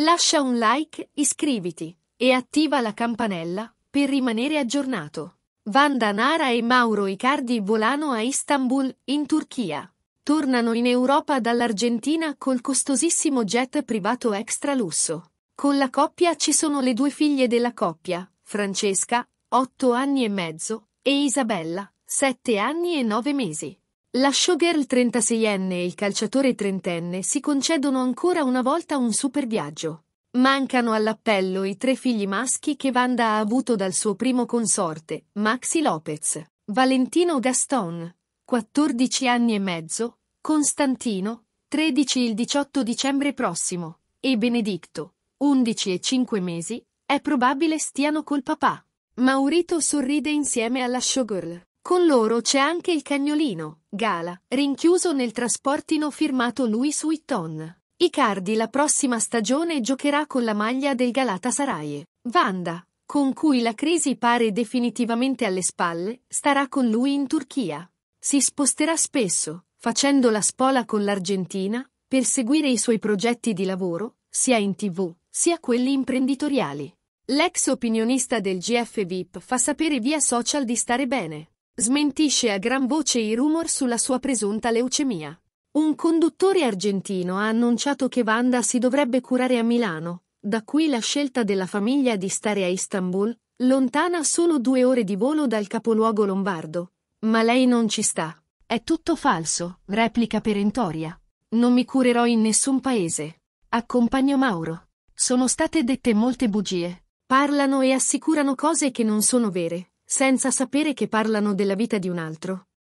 Lascia un like, iscriviti e attiva la campanella per rimanere aggiornato. Vanda Nara e Mauro Icardi volano a Istanbul, in Turchia. Tornano in Europa dall'Argentina col costosissimo jet privato extra lusso. Con la coppia ci sono le due figlie della coppia, Francesca, 8 anni e mezzo, e Isabella, 7 anni e 9 mesi. La showgirl 36enne e il calciatore trentenne si concedono ancora una volta un super viaggio. Mancano all'appello i tre figli maschi che Wanda ha avuto dal suo primo consorte, Maxi Lopez, Valentino Gaston, 14 anni e mezzo, Costantino, 13 il 18 dicembre prossimo, e Benedicto, 11 e 5 mesi, è probabile stiano col papà. Maurito sorride insieme alla showgirl. Con loro c'è anche il cagnolino, Gala, rinchiuso nel trasportino firmato Louis Vuitton. Icardi la prossima stagione giocherà con la maglia del Galatasaray. Vanda, con cui la crisi pare definitivamente alle spalle, starà con lui in Turchia. Si sposterà spesso, facendo la spola con l'Argentina, per seguire i suoi progetti di lavoro, sia in tv, sia quelli imprenditoriali. L'ex opinionista del GF VIP fa sapere via social di stare bene smentisce a gran voce i rumor sulla sua presunta leucemia. Un conduttore argentino ha annunciato che Wanda si dovrebbe curare a Milano, da qui la scelta della famiglia di stare a Istanbul, lontana solo due ore di volo dal capoluogo lombardo. Ma lei non ci sta. È tutto falso, replica perentoria. Non mi curerò in nessun paese. Accompagno Mauro. Sono state dette molte bugie. Parlano e assicurano cose che non sono vere senza sapere che parlano della vita di un altro.